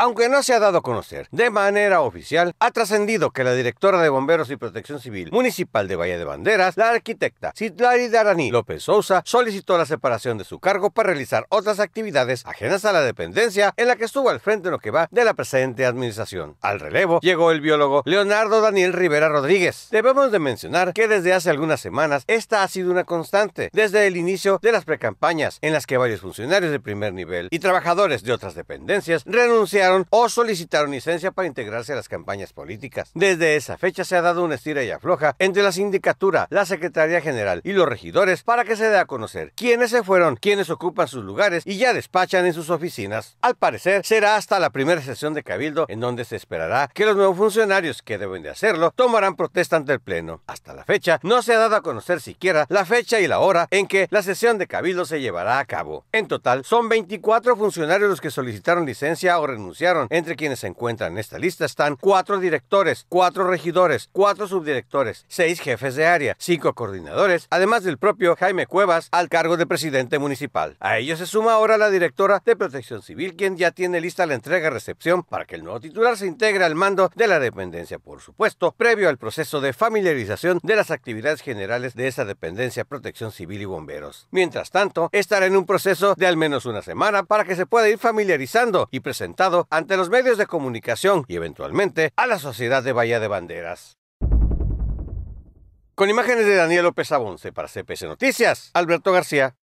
aunque no se ha dado a conocer de manera oficial, ha trascendido que la directora de Bomberos y Protección Civil Municipal de Valle de Banderas, la arquitecta Citlari Daraní López Sousa, solicitó la separación de su cargo para realizar otras actividades ajenas a la dependencia en la que estuvo al frente lo que va de la presente administración. Al relevo llegó el biólogo Leonardo Daniel Rivera Rodríguez. Debemos de mencionar que desde hace algunas semanas esta ha sido una constante desde el inicio de las precampañas en las que varios funcionarios de primer nivel y trabajadores de otras dependencias renunciaron o solicitaron licencia para integrarse a las campañas políticas. Desde esa fecha se ha dado una estira y afloja entre la sindicatura, la Secretaría General y los regidores para que se dé a conocer quiénes se fueron, quiénes ocupan sus lugares y ya despachan en sus oficinas. Al parecer, será hasta la primera sesión de Cabildo en donde se esperará que los nuevos funcionarios que deben de hacerlo tomarán protesta ante el Pleno. Hasta la fecha, no se ha dado a conocer siquiera la fecha y la hora en que la sesión de Cabildo se llevará a cabo. En total, son 24 funcionarios los que solicitaron licencia o renunciaron entre quienes se encuentran en esta lista están cuatro directores, cuatro regidores, cuatro subdirectores, seis jefes de área, cinco coordinadores, además del propio Jaime Cuevas al cargo de presidente municipal. A ellos se suma ahora la directora de Protección Civil, quien ya tiene lista la entrega-recepción para que el nuevo titular se integre al mando de la dependencia, por supuesto, previo al proceso de familiarización de las actividades generales de esa dependencia, Protección Civil y Bomberos. Mientras tanto, estará en un proceso de al menos una semana para que se pueda ir familiarizando y presentado ante los medios de comunicación y eventualmente a la sociedad de Bahía de Banderas. Con imágenes de Daniel López Abonce para CPS Noticias, Alberto García.